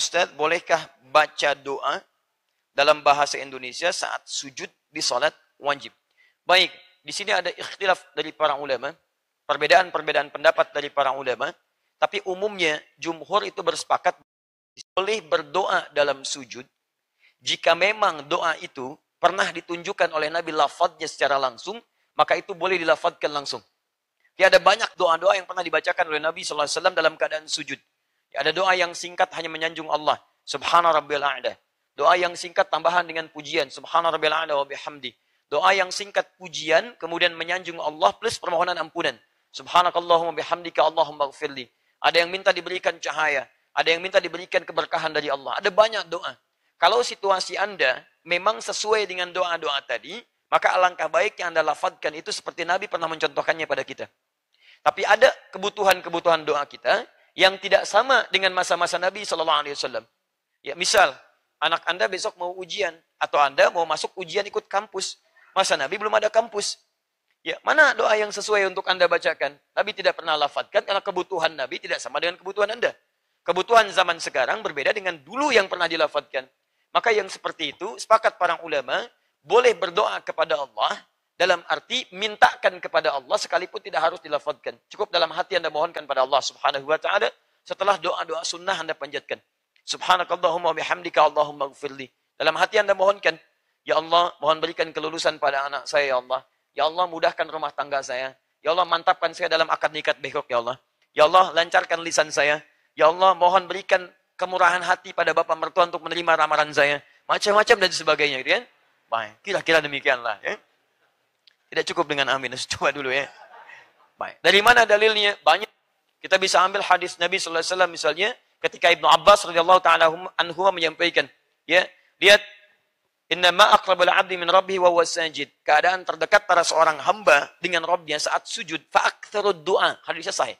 Ustaz, bolehkah baca doa dalam bahasa Indonesia saat sujud di salat wajib? Baik, di sini ada ikhtilaf dari para ulama, perbedaan-perbedaan pendapat dari para ulama, tapi umumnya jumhur itu bersepakat boleh berdoa dalam sujud jika memang doa itu pernah ditunjukkan oleh Nabi lafadznya secara langsung, maka itu boleh dilafadzkan langsung. Ya, ada banyak doa-doa yang pernah dibacakan oleh Nabi SAW dalam keadaan sujud. Ada doa yang singkat hanya menyanjung Allah. Subhana rabbil a'la. Doa yang singkat tambahan dengan pujian. Subhana rabbil a'la wa bihamdi. Doa yang singkat pujian kemudian menyanjung Allah plus permohonan ampunan. Subhanakallahumma bihamdika Allahumma gfirli. Ada yang minta diberikan cahaya. Ada yang minta diberikan keberkahan dari Allah. Ada banyak doa. Kalau situasi Anda memang sesuai dengan doa-doa tadi, maka alangkah baiknya Anda lafadkan itu seperti Nabi pernah mencontohkannya pada kita. Tapi ada kebutuhan-kebutuhan doa kita yang tidak sama dengan masa-masa Nabi Shallallahu Alaihi Wasallam. Ya misal anak anda besok mau ujian atau anda mau masuk ujian ikut kampus, masa Nabi belum ada kampus. Ya mana doa yang sesuai untuk anda bacakan? Nabi tidak pernah lafadkan karena kebutuhan Nabi tidak sama dengan kebutuhan anda. Kebutuhan zaman sekarang berbeda dengan dulu yang pernah dilafadkan. Maka yang seperti itu sepakat para ulama boleh berdoa kepada Allah dalam arti mintakan kepada Allah sekalipun tidak harus dilafadkan. Cukup dalam hati Anda mohonkan pada Allah Subhanahu wa taala setelah doa-doa sunnah Anda panjatkan. Subhanakallahumma bihamdika Allahumma gfirli. Dalam hati Anda mohonkan, Ya Allah, mohon berikan kelulusan pada anak saya, Ya Allah. Ya Allah, mudahkan rumah tangga saya. Ya Allah, mantapkan saya dalam akad nikat besok, Ya Allah. Ya Allah, lancarkan lisan saya. Ya Allah, mohon berikan kemurahan hati pada bapak mertua untuk menerima ramalan saya. Macam-macam dan sebagainya, gitu kan? Baik, kira-kira demikianlah, ya. Tidak cukup dengan amin. Coba dulu ya. Baik. Dari mana dalilnya? Banyak. Kita bisa ambil hadis Nabi sallallahu alaihi wasallam misalnya ketika Ibnu Abbas radhiyallahu taala anhu menyampaikan, ya, lihat Inna ma abdi min rabbih wa huwa Keadaan terdekat para seorang hamba dengan Rabbnya saat sujud. Fa'aktsarud doa Hadisnya sahih.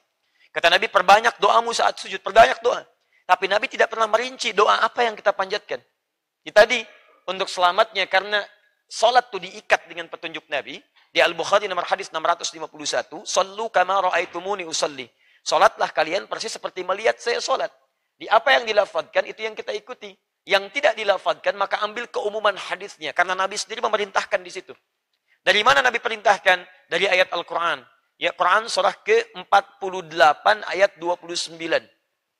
Kata Nabi, perbanyak doamu saat sujud. Perbanyak doa. Tapi Nabi tidak pernah merinci doa apa yang kita panjatkan. Ya, tadi, untuk selamatnya karena sholat itu diikat dengan petunjuk Nabi. Di Al-Bukhari nomor hadis 651, "Sallu kama raaitumuni usalli." Salatlah kalian persis seperti melihat saya salat. Di apa yang dilafadkan itu yang kita ikuti. Yang tidak dilafadkan maka ambil keumuman hadisnya karena Nabi sendiri memerintahkan di situ. Dari mana Nabi perintahkan? Dari ayat Al-Qur'an. Ya, Quran surah ke-48 ayat 29.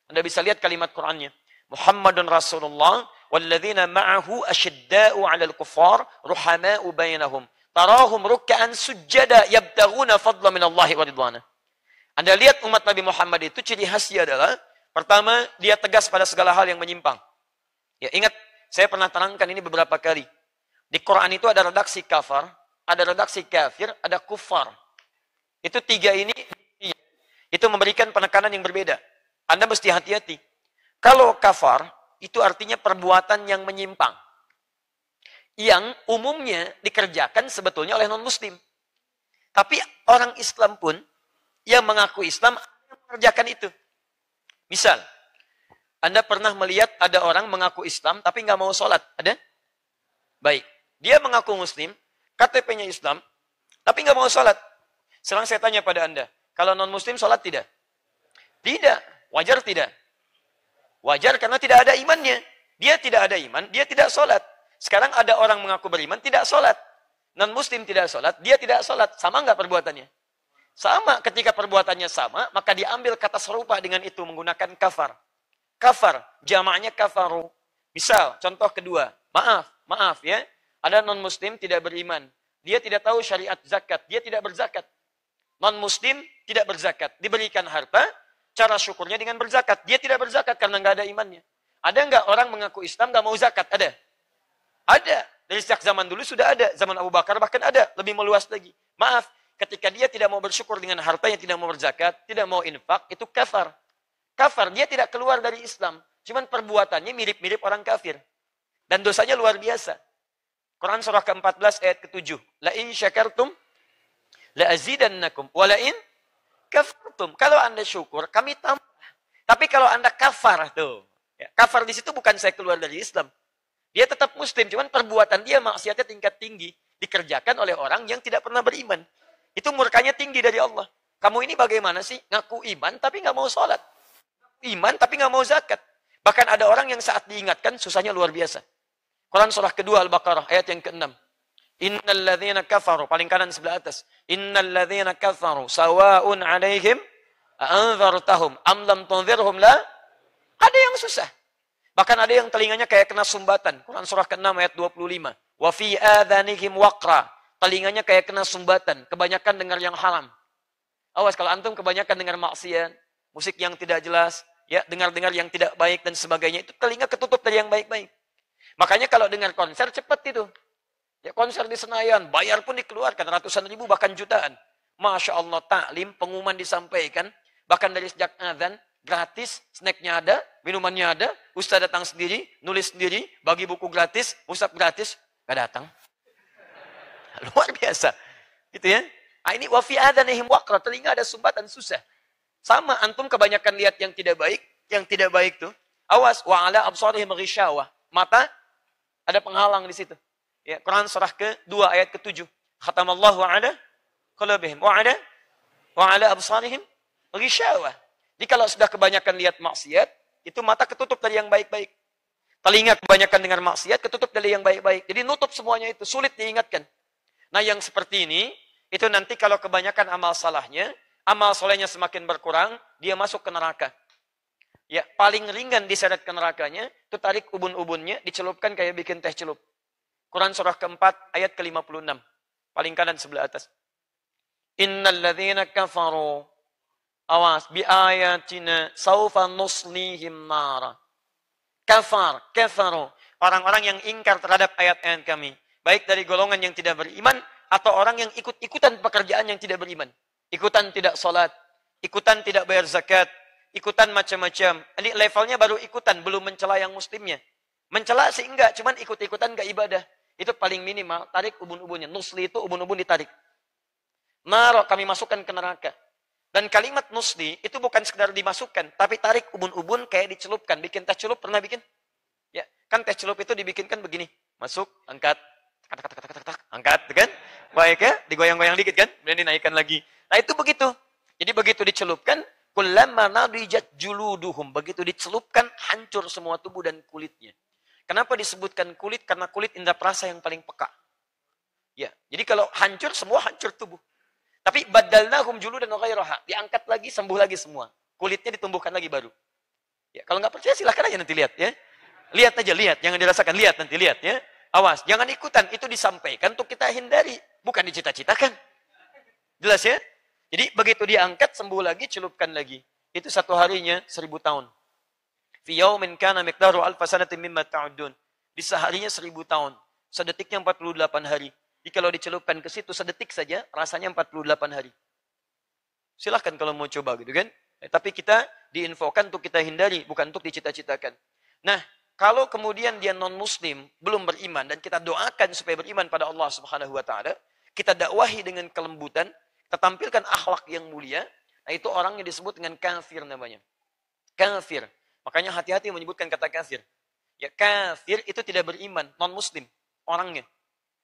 Anda bisa lihat kalimat Qur'annya. Muhammadun Rasulullah والذين ma'ahu asyidda'u 'alal الكفار ruhama'u bainahum Tarahum rukkaan sujada yabtaguna fadla minallahi wa ridwana. Anda lihat umat Nabi Muhammad itu ciri khasnya adalah pertama dia tegas pada segala hal yang menyimpang. Ya ingat saya pernah terangkan ini beberapa kali. Di Quran itu ada redaksi kafar, ada redaksi kafir, ada kufar. Itu tiga ini itu memberikan penekanan yang berbeda. Anda mesti hati-hati. Kalau kafar itu artinya perbuatan yang menyimpang yang umumnya dikerjakan sebetulnya oleh non-muslim. Tapi orang Islam pun yang mengaku Islam mengerjakan itu. Misal, Anda pernah melihat ada orang mengaku Islam tapi nggak mau sholat. Ada? Baik. Dia mengaku Muslim, KTP-nya Islam, tapi nggak mau sholat. Selang saya tanya pada Anda, kalau non-Muslim sholat tidak? Tidak. Wajar tidak? Wajar karena tidak ada imannya. Dia tidak ada iman, dia tidak sholat. Sekarang ada orang mengaku beriman, tidak sholat. Non-muslim tidak sholat, dia tidak sholat. Sama nggak perbuatannya? Sama, ketika perbuatannya sama, maka diambil kata serupa dengan itu menggunakan kafar. Kafar, jamaknya kafaru. Misal, contoh kedua. Maaf, maaf ya. Ada non-muslim tidak beriman. Dia tidak tahu syariat zakat. Dia tidak berzakat. Non-muslim tidak berzakat. Diberikan harta, cara syukurnya dengan berzakat. Dia tidak berzakat karena nggak ada imannya. Ada nggak orang mengaku Islam nggak mau zakat? Ada. Ada. Dari sejak zaman dulu sudah ada. Zaman Abu Bakar bahkan ada. Lebih meluas lagi. Maaf, ketika dia tidak mau bersyukur dengan harta yang tidak mau berzakat, tidak mau infak, itu kafar. Kafar, dia tidak keluar dari Islam. Cuman perbuatannya mirip-mirip orang kafir. Dan dosanya luar biasa. Quran surah ke-14 ayat ke-7. La'in syakartum la'azidannakum wala'in kafartum. Kalau anda syukur, kami tambah. Tapi kalau anda kafar tuh. Ya, kafar di situ bukan saya keluar dari Islam. Dia tetap muslim, cuman perbuatan dia maksiatnya tingkat tinggi. Dikerjakan oleh orang yang tidak pernah beriman. Itu murkanya tinggi dari Allah. Kamu ini bagaimana sih? Ngaku iman tapi nggak mau sholat. Iman tapi nggak mau zakat. Bahkan ada orang yang saat diingatkan susahnya luar biasa. Quran surah kedua Al-Baqarah ayat yang ke-6. Innal kafaru paling kanan sebelah atas. Innal kafaru sawaun alaihim anzartahum Amlam amlam tunzirhum la. Ada yang susah. Bahkan ada yang telinganya kayak kena sumbatan. Quran surah ke-6 ayat 25. Wa fi adhanihim waqra. Telinganya kayak kena sumbatan. Kebanyakan dengar yang haram. Awas kalau antum kebanyakan dengar maksiat, musik yang tidak jelas, ya dengar-dengar yang tidak baik dan sebagainya itu telinga ketutup dari yang baik-baik. Makanya kalau dengar konser cepat itu. Ya konser di Senayan, bayar pun dikeluarkan ratusan ribu bahkan jutaan. Masya Allah taklim, pengumuman disampaikan, bahkan dari sejak azan gratis, snacknya ada, minumannya ada, Ustaz datang sendiri, nulis sendiri, bagi buku gratis, Ustaz gratis, gak datang. Luar biasa. Gitu ya. Nah, Ini wafi adanihim wakra, telinga ada sumbatan susah. Sama antum kebanyakan lihat yang tidak baik, yang tidak baik tuh. Awas waala ala absarihim Mata ada penghalang di situ. Ya, Quran surah ke-2 ayat ke-7. Khatamallahu ala qulubihim Wa'ala, wa'ala wa ala absarihim ghisyawah. Jadi kalau sudah kebanyakan lihat maksiat, itu mata ketutup dari yang baik-baik. Telinga kebanyakan dengan maksiat, ketutup dari yang baik-baik. Jadi nutup semuanya itu, sulit diingatkan. Nah yang seperti ini, itu nanti kalau kebanyakan amal salahnya, amal solehnya semakin berkurang, dia masuk ke neraka. Ya, paling ringan diseret ke nerakanya, itu tarik ubun-ubunnya, dicelupkan kayak bikin teh celup. Quran surah keempat, ayat ke-56. Paling kanan sebelah atas. Innal kafaru Awas, bi ayatina saufa nuslihim nara. Kafar, kafaru. Orang-orang yang ingkar terhadap ayat-ayat kami. Baik dari golongan yang tidak beriman atau orang yang ikut-ikutan pekerjaan yang tidak beriman. Ikutan tidak sholat, ikutan tidak bayar zakat, ikutan macam-macam. Ini levelnya baru ikutan, belum mencela yang muslimnya. Mencela sih enggak, cuman ikut-ikutan enggak ibadah. Itu paling minimal, tarik ubun-ubunnya. Nusli itu ubun-ubun ditarik. Narok kami masukkan ke neraka. Dan kalimat nusli itu bukan sekedar dimasukkan, tapi tarik ubun-ubun kayak dicelupkan. Bikin teh celup pernah bikin? Ya, kan teh celup itu dibikinkan begini. Masuk, angkat, tak tak tak tak tak tak, angkat, gitu kan? Baik ya, digoyang-goyang dikit kan? Kemudian dinaikkan lagi. Nah, itu begitu. Jadi begitu dicelupkan, kullama nadijat juluduhum. Begitu dicelupkan, hancur semua tubuh dan kulitnya. Kenapa disebutkan kulit? Karena kulit indera perasa yang paling peka. Ya, jadi kalau hancur semua hancur tubuh. Tapi badalnahum julu dan ghairaha. Diangkat lagi, sembuh lagi semua. Kulitnya ditumbuhkan lagi baru. Ya, kalau nggak percaya silahkan aja nanti lihat ya. Lihat aja, lihat. Jangan dirasakan, lihat nanti lihat ya. Awas, jangan ikutan. Itu disampaikan untuk kita hindari. Bukan dicita-citakan. Jelas ya? Jadi begitu diangkat, sembuh lagi, celupkan lagi. Itu satu harinya seribu tahun. Fi yaumin kana miqdaru alfa sanatin mimma ta'udun. Di seharinya seribu tahun. Sedetiknya 48 hari. Jadi kalau dicelupkan ke situ sedetik saja, rasanya 48 hari. Silahkan kalau mau coba gitu kan. Eh, tapi kita diinfokan untuk kita hindari, bukan untuk dicita-citakan. Nah, kalau kemudian dia non muslim, belum beriman dan kita doakan supaya beriman pada Allah Subhanahu wa taala, kita dakwahi dengan kelembutan, kita tampilkan akhlak yang mulia, nah itu orang yang disebut dengan kafir namanya. Kafir. Makanya hati-hati menyebutkan kata kafir. Ya kafir itu tidak beriman, non muslim orangnya.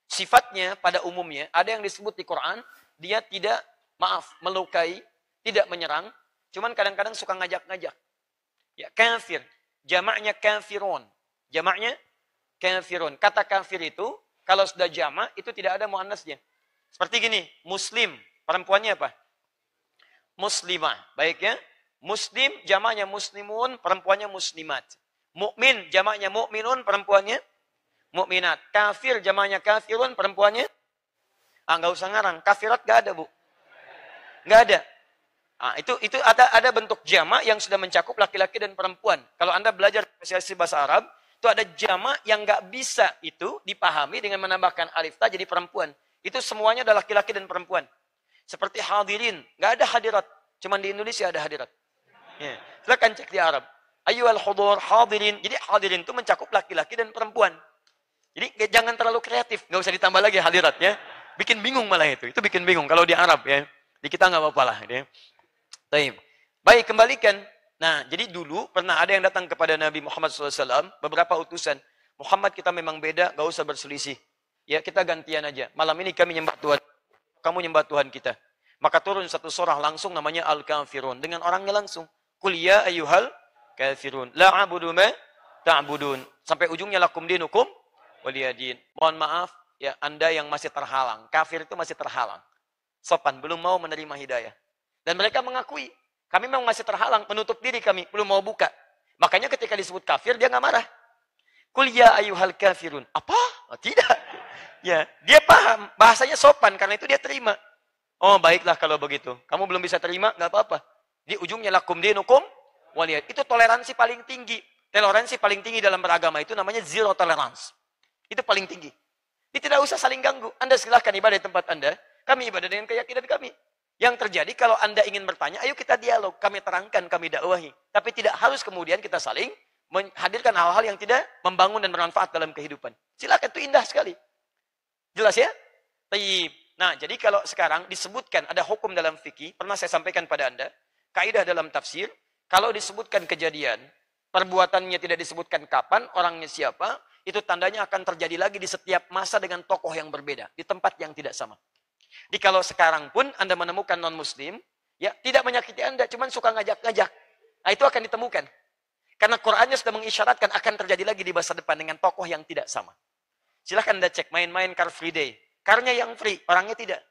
Sifatnya pada umumnya ada yang disebut di Quran dia tidak maaf melukai, tidak menyerang, cuman kadang-kadang suka ngajak-ngajak. Ya kafir, jamaknya kafirun, jamaknya kafirun. Kata kafir itu kalau sudah jamak itu tidak ada muannasnya. Seperti gini, muslim, perempuannya apa? Muslimah, baik ya? Muslim jamaknya muslimun, perempuannya muslimat. Mukmin jamaknya mukminun, perempuannya mukminat. Kafir jamanya kafirun perempuannya? Ah nggak usah ngarang. Kafirat nggak ada bu, nggak ada. Ah, itu itu ada ada bentuk jama yang sudah mencakup laki-laki dan perempuan. Kalau anda belajar spesialis bahasa Arab, itu ada jama yang nggak bisa itu dipahami dengan menambahkan alif ta jadi perempuan. Itu semuanya adalah laki-laki dan perempuan. Seperti hadirin, nggak ada hadirat. Cuman di Indonesia ada hadirat. Ya. silakan cek di Arab. Ayu al hudur hadirin. Jadi hadirin itu mencakup laki-laki dan perempuan. Jadi jangan terlalu kreatif, nggak usah ditambah lagi hadiratnya. Bikin bingung malah itu, itu bikin bingung. Kalau di Arab ya, di kita nggak apa-apa lah. Ya. Baik, kembalikan. Nah, jadi dulu pernah ada yang datang kepada Nabi Muhammad SAW, beberapa utusan. Muhammad kita memang beda, nggak usah berselisih. Ya, kita gantian aja. Malam ini kami nyembah Tuhan. Kamu nyembah Tuhan kita. Maka turun satu surah langsung namanya Al-Kafirun. Dengan orangnya langsung. Kuliah ya ayuhal kafirun. La abudu ma ta'budun. Sampai ujungnya lakum dinukum waliyadin. Mohon maaf ya Anda yang masih terhalang. Kafir itu masih terhalang. Sopan, belum mau menerima hidayah. Dan mereka mengakui, kami memang masih terhalang, menutup diri kami, belum mau buka. Makanya ketika disebut kafir, dia nggak marah. Kuliah ya ayuhal kafirun. Apa? Oh, tidak. Ya, dia paham, bahasanya sopan, karena itu dia terima. Oh baiklah kalau begitu. Kamu belum bisa terima, nggak apa-apa. Di ujungnya lakum dinukum waliyad Itu toleransi paling tinggi. Toleransi paling tinggi dalam beragama itu namanya zero tolerance. Itu paling tinggi. Jadi tidak usah saling ganggu. Anda silahkan ibadah di tempat Anda. Kami ibadah dengan keyakinan kami. Yang terjadi kalau Anda ingin bertanya, ayo kita dialog. Kami terangkan, kami dakwahi. Tapi tidak harus kemudian kita saling menghadirkan hal-hal yang tidak membangun dan bermanfaat dalam kehidupan. Silahkan, itu indah sekali. Jelas ya? Tayyip. Nah, jadi kalau sekarang disebutkan ada hukum dalam fikih, pernah saya sampaikan pada Anda, kaidah dalam tafsir, kalau disebutkan kejadian, perbuatannya tidak disebutkan kapan, orangnya siapa, itu tandanya akan terjadi lagi di setiap masa dengan tokoh yang berbeda, di tempat yang tidak sama. Jadi kalau sekarang pun Anda menemukan non-muslim, ya tidak menyakiti Anda, cuman suka ngajak-ngajak. Nah itu akan ditemukan. Karena Qurannya sudah mengisyaratkan akan terjadi lagi di masa depan dengan tokoh yang tidak sama. Silahkan Anda cek, main-main Car Free Day. Karnya yang free, orangnya tidak.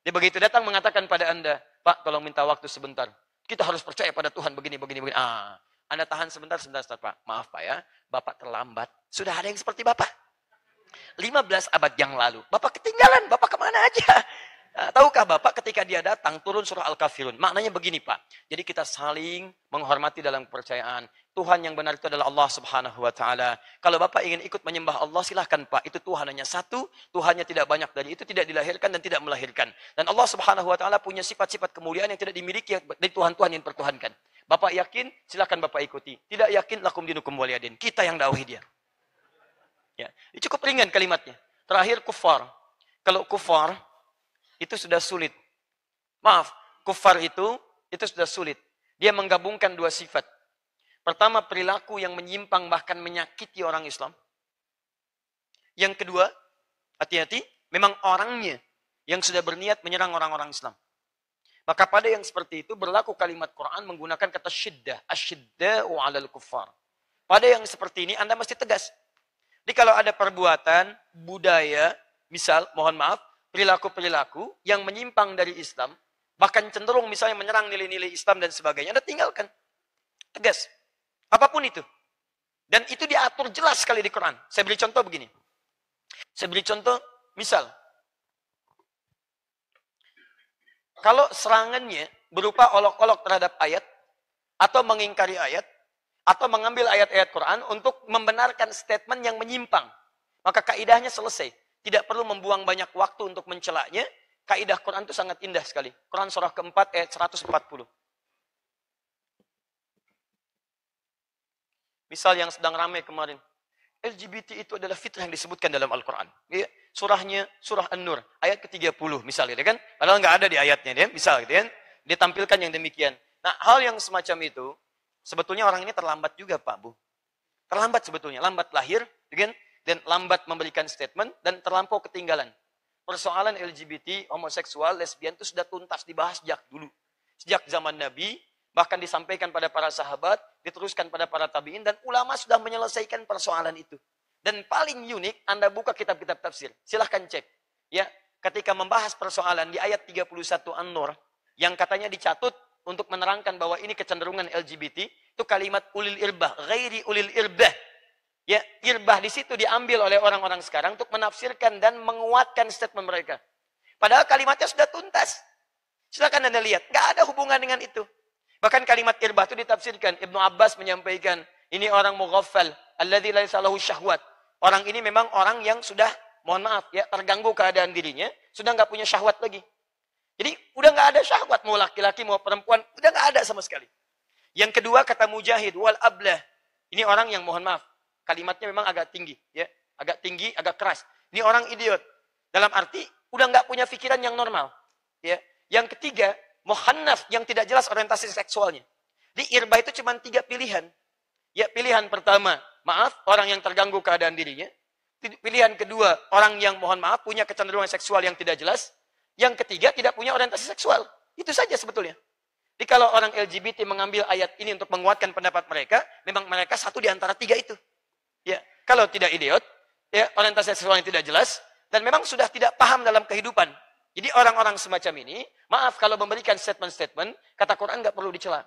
Dia begitu datang mengatakan pada Anda, Pak tolong minta waktu sebentar. Kita harus percaya pada Tuhan begini, begini, begini. Ah, anda tahan sebentar, sebentar, sebentar Pak. Maaf Pak ya, Bapak terlambat. Sudah ada yang seperti Bapak. 15 abad yang lalu. Bapak ketinggalan, Bapak kemana aja? Nah, tahukah Bapak ketika dia datang turun surah Al-Kafirun? Maknanya begini Pak. Jadi kita saling menghormati dalam kepercayaan. Tuhan yang benar itu adalah Allah subhanahu wa ta'ala. Kalau Bapak ingin ikut menyembah Allah silahkan Pak. Itu Tuhan hanya satu. Tuhannya tidak banyak dari itu. Tidak dilahirkan dan tidak melahirkan. Dan Allah subhanahu wa ta'ala punya sifat-sifat kemuliaan yang tidak dimiliki dari Tuhan-Tuhan yang pertuhankan. Bapak yakin, silahkan Bapak ikuti. Tidak yakin, lakum dinukum waliyadin. Kita yang dakwahi dia. Ya. Cukup ringan kalimatnya. Terakhir, kufar. Kalau kufar, itu sudah sulit. Maaf, kufar itu, itu sudah sulit. Dia menggabungkan dua sifat. Pertama, perilaku yang menyimpang bahkan menyakiti orang Islam. Yang kedua, hati-hati, memang orangnya yang sudah berniat menyerang orang-orang Islam. Maka pada yang seperti itu berlaku kalimat Quran menggunakan kata syiddah. Asyidda'u alal kuffar. Pada yang seperti ini Anda mesti tegas. Jadi kalau ada perbuatan, budaya, misal mohon maaf, perilaku-perilaku yang menyimpang dari Islam, bahkan cenderung misalnya menyerang nilai-nilai Islam dan sebagainya, Anda tinggalkan. Tegas. Apapun itu. Dan itu diatur jelas sekali di Quran. Saya beri contoh begini. Saya beri contoh, misal, Kalau serangannya berupa olok-olok terhadap ayat, atau mengingkari ayat, atau mengambil ayat-ayat Quran untuk membenarkan statement yang menyimpang. Maka kaidahnya selesai. Tidak perlu membuang banyak waktu untuk mencelaknya. Kaidah Quran itu sangat indah sekali. Quran surah keempat ayat 140. Misal yang sedang ramai kemarin. LGBT itu adalah fitrah yang disebutkan dalam Al-Quran. Ya, surahnya surah An-Nur ayat ke-30 misalnya ya kan padahal nggak ada di ayatnya dia misal gitu kan dia yang demikian nah hal yang semacam itu sebetulnya orang ini terlambat juga Pak Bu terlambat sebetulnya lambat lahir gitu kan? dan lambat memberikan statement dan terlampau ketinggalan persoalan LGBT homoseksual lesbian itu sudah tuntas dibahas sejak dulu sejak zaman Nabi bahkan disampaikan pada para sahabat diteruskan pada para tabiin dan ulama sudah menyelesaikan persoalan itu. Dan paling unik, Anda buka kitab-kitab tafsir. Silahkan cek. Ya, ketika membahas persoalan di ayat 31 An-Nur yang katanya dicatut untuk menerangkan bahwa ini kecenderungan LGBT itu kalimat ulil irbah, ghairi ulil irbah. Ya, irbah di situ diambil oleh orang-orang sekarang untuk menafsirkan dan menguatkan statement mereka. Padahal kalimatnya sudah tuntas. silahkan Anda lihat, nggak ada hubungan dengan itu. Bahkan kalimat irbah itu ditafsirkan. Ibnu Abbas menyampaikan, ini orang mughaffal, Alladhi laisa syahwat. Orang ini memang orang yang sudah mohon maaf ya terganggu keadaan dirinya, sudah nggak punya syahwat lagi. Jadi udah nggak ada syahwat mau laki-laki mau perempuan, udah nggak ada sama sekali. Yang kedua kata Mujahid wal ablah. Ini orang yang mohon maaf, kalimatnya memang agak tinggi ya, agak tinggi, agak keras. Ini orang idiot. Dalam arti udah nggak punya pikiran yang normal. Ya. Yang ketiga, muhannaf yang tidak jelas orientasi seksualnya. Di irba itu cuma tiga pilihan. Ya pilihan pertama, maaf orang yang terganggu keadaan dirinya. Pilihan kedua, orang yang mohon maaf punya kecenderungan seksual yang tidak jelas. Yang ketiga, tidak punya orientasi seksual. Itu saja sebetulnya. Jadi kalau orang LGBT mengambil ayat ini untuk menguatkan pendapat mereka, memang mereka satu di antara tiga itu. Ya, kalau tidak idiot, ya orientasi seksual yang tidak jelas, dan memang sudah tidak paham dalam kehidupan. Jadi orang-orang semacam ini Maaf kalau memberikan statement-statement, kata Quran nggak perlu dicela.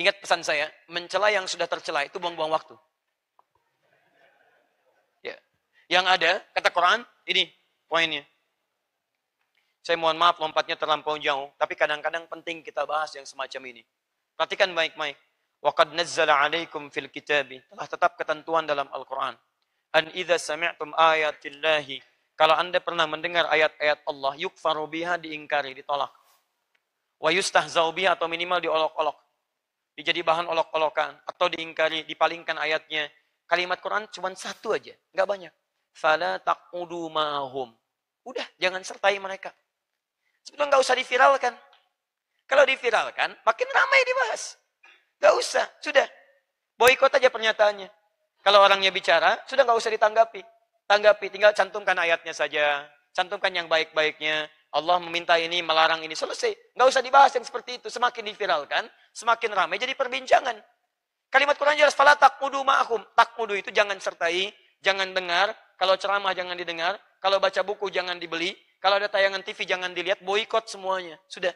Ingat pesan saya, mencela yang sudah tercela itu buang-buang waktu. Ya. Yang ada, kata Quran, ini poinnya. Saya mohon maaf lompatnya terlampau jauh, tapi kadang-kadang penting kita bahas yang semacam ini. Perhatikan baik-baik. Waqad nazzala alaikum fil kitabi. Telah tetap ketentuan dalam Al-Quran. An idza sami'tum ayatillahi kalau Anda pernah mendengar ayat-ayat Allah, yukfaru biha diingkari, ditolak. Wa yustahzau biha atau minimal diolok-olok. Dijadi bahan olok-olokan atau diingkari, dipalingkan ayatnya. Kalimat Quran cuma satu aja, nggak banyak. Fala taqudu ma'hum. Udah, jangan sertai mereka. Sebetulnya nggak usah diviralkan. Kalau diviralkan, makin ramai dibahas. Gak usah, sudah. Boykot aja pernyataannya. Kalau orangnya bicara, sudah nggak usah ditanggapi. Tanggapi, tinggal cantumkan ayatnya saja. Cantumkan yang baik-baiknya. Allah meminta ini, melarang ini, selesai. Nggak usah dibahas yang seperti itu. Semakin diviralkan, semakin ramai jadi perbincangan. Kalimat Quran jelas, Fala takmudu ma'akum. Takmudu itu jangan sertai, jangan dengar. Kalau ceramah jangan didengar. Kalau baca buku jangan dibeli. Kalau ada tayangan TV jangan dilihat, Boykot semuanya. Sudah.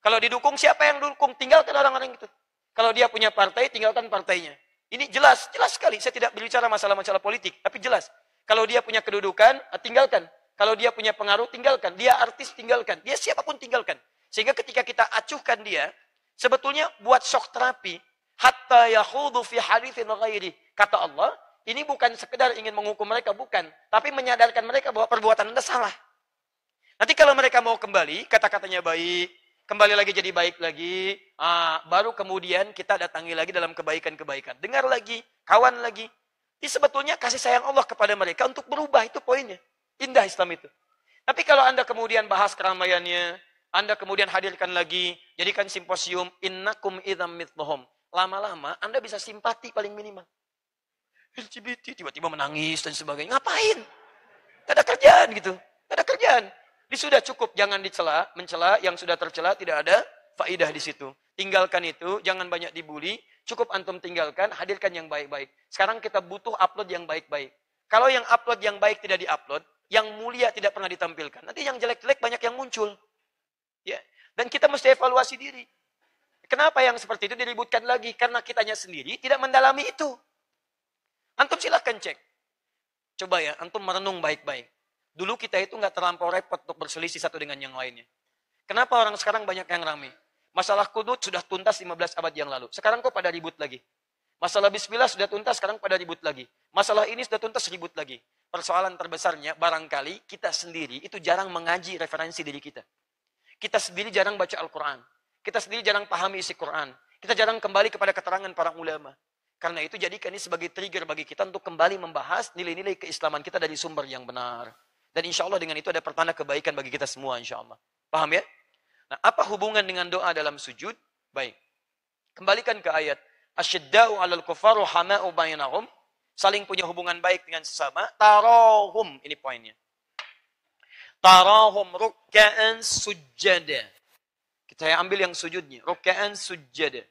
Kalau didukung siapa yang dukung? Tinggalkan orang-orang itu. Kalau dia punya partai, tinggalkan partainya. Ini jelas, jelas sekali. Saya tidak berbicara masalah-masalah politik, tapi jelas. Kalau dia punya kedudukan, eh, tinggalkan. Kalau dia punya pengaruh, tinggalkan. Dia artis, tinggalkan. Dia siapapun, tinggalkan. Sehingga ketika kita acuhkan dia, sebetulnya buat shock terapi. Hatta yahudu fi hadithin ghairi. Kata Allah, ini bukan sekedar ingin menghukum mereka, bukan. Tapi menyadarkan mereka bahwa perbuatan Anda salah. Nanti kalau mereka mau kembali, kata-katanya baik, kembali lagi jadi baik lagi, ah, baru kemudian kita datangi lagi dalam kebaikan-kebaikan. Dengar lagi, kawan lagi, jadi sebetulnya kasih sayang Allah kepada mereka untuk berubah itu poinnya. Indah Islam itu. Tapi kalau Anda kemudian bahas keramaiannya, Anda kemudian hadirkan lagi, jadikan simposium, innakum idham mitlohom. Lama-lama Anda bisa simpati paling minimal. LGBT tiba-tiba menangis dan sebagainya. Ngapain? Tidak ada kerjaan gitu. Tidak ada kerjaan. Ini sudah cukup, jangan dicela, mencela yang sudah tercela tidak ada faidah di situ. Tinggalkan itu, jangan banyak dibully, Cukup antum tinggalkan, hadirkan yang baik-baik. Sekarang kita butuh upload yang baik-baik. Kalau yang upload yang baik tidak diupload, yang mulia tidak pernah ditampilkan. Nanti yang jelek-jelek banyak yang muncul. Ya. Dan kita mesti evaluasi diri. Kenapa yang seperti itu diributkan lagi? Karena kitanya sendiri tidak mendalami itu. Antum silahkan cek. Coba ya, antum merenung baik-baik. Dulu kita itu nggak terlampau repot untuk berselisih satu dengan yang lainnya. Kenapa orang sekarang banyak yang ramai? Masalah kudut sudah tuntas 15 abad yang lalu. Sekarang kok pada ribut lagi. Masalah bismillah sudah tuntas, sekarang pada ribut lagi. Masalah ini sudah tuntas, ribut lagi. Persoalan terbesarnya, barangkali kita sendiri itu jarang mengaji referensi diri kita. Kita sendiri jarang baca Al-Quran. Kita sendiri jarang pahami isi Quran. Kita jarang kembali kepada keterangan para ulama. Karena itu jadikan ini sebagai trigger bagi kita untuk kembali membahas nilai-nilai keislaman kita dari sumber yang benar. Dan insya Allah dengan itu ada pertanda kebaikan bagi kita semua insya Allah. Paham ya? Nah, apa hubungan dengan doa dalam sujud? Baik. Kembalikan ke ayat. Asyidda'u alal kufaru hama'u bayanahum. Saling punya hubungan baik dengan sesama. Tarahum. Ini poinnya. Tarahum rukka'an sujjada. Kita ambil yang sujudnya. Rukka'an sujjada.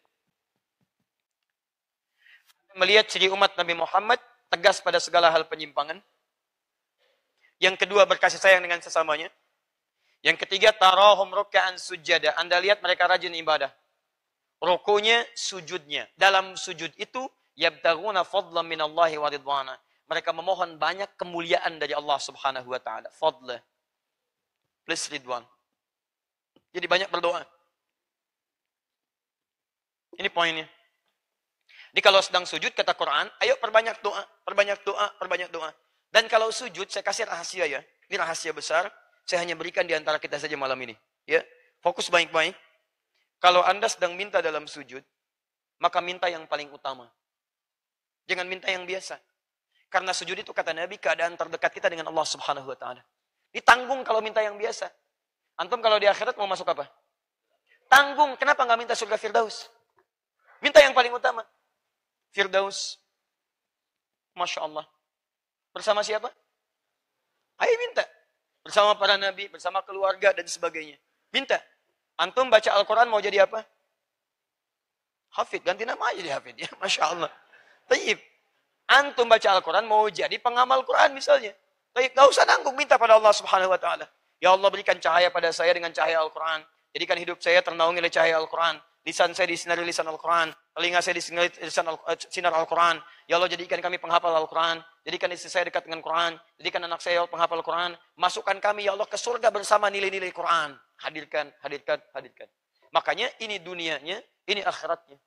Melihat ciri umat Nabi Muhammad tegas pada segala hal penyimpangan. Yang kedua berkasih sayang dengan sesamanya. Yang ketiga, tarahum ruka'an sujada. Anda lihat mereka rajin ibadah. Rukunya, sujudnya. Dalam sujud itu, yabtaguna fadlan minallahi wa ridwana. Mereka memohon banyak kemuliaan dari Allah subhanahu wa ta'ala. Fadla. Please ridwan. Jadi banyak berdoa. Ini poinnya. Jadi kalau sedang sujud kata Quran, ayo perbanyak doa, perbanyak doa, perbanyak doa. Dan kalau sujud, saya kasih rahasia ya. Ini rahasia besar saya hanya berikan di antara kita saja malam ini. Ya, Fokus baik-baik. Kalau Anda sedang minta dalam sujud, maka minta yang paling utama. Jangan minta yang biasa. Karena sujud itu kata Nabi keadaan terdekat kita dengan Allah Subhanahu wa taala. Ditanggung kalau minta yang biasa. Antum kalau di akhirat mau masuk apa? Tanggung. Kenapa nggak minta surga Firdaus? Minta yang paling utama. Firdaus. Masya Allah. Bersama siapa? Ayo minta bersama para nabi, bersama keluarga dan sebagainya. Minta. Antum baca Al-Quran mau jadi apa? Hafid, ganti nama aja di Hafid ya, Masya Allah. Taib. Antum baca Al-Quran mau jadi pengamal Quran misalnya. Taib, gak usah nanggung minta pada Allah subhanahu wa ta'ala. Ya Allah berikan cahaya pada saya dengan cahaya Al-Quran. Jadikan hidup saya ternaungi oleh cahaya Al-Quran lisan saya disinari lisan Al-Quran, telinga saya disinari lisan Al eh, sinar Al-Quran. Ya Allah jadikan kami penghafal Al-Quran, jadikan istri saya dekat dengan Quran, jadikan anak saya penghafal Al-Quran. Masukkan kami ya Allah ke surga bersama nilai-nilai Quran. Hadirkan, hadirkan, hadirkan. Makanya ini dunianya, ini akhiratnya.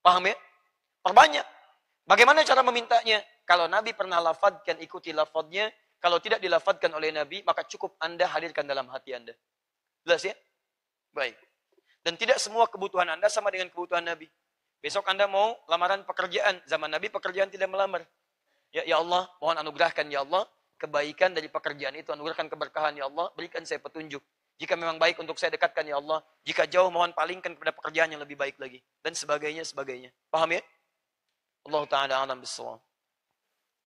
Paham ya? Perbanyak. Bagaimana cara memintanya? Kalau Nabi pernah lafadkan, ikuti lafadnya. Kalau tidak dilafadkan oleh Nabi, maka cukup Anda hadirkan dalam hati Anda. Jelas ya? Baik. Dan tidak semua kebutuhan Anda sama dengan kebutuhan Nabi. Besok Anda mau lamaran pekerjaan. Zaman Nabi pekerjaan tidak melamar. Ya, ya Allah, mohon anugerahkan ya Allah. Kebaikan dari pekerjaan itu, anugerahkan keberkahan ya Allah. Berikan saya petunjuk. Jika memang baik untuk saya dekatkan ya Allah. Jika jauh mohon palingkan kepada pekerjaan yang lebih baik lagi. Dan sebagainya, sebagainya. Paham ya? Allah Ta'ala alam bisawab.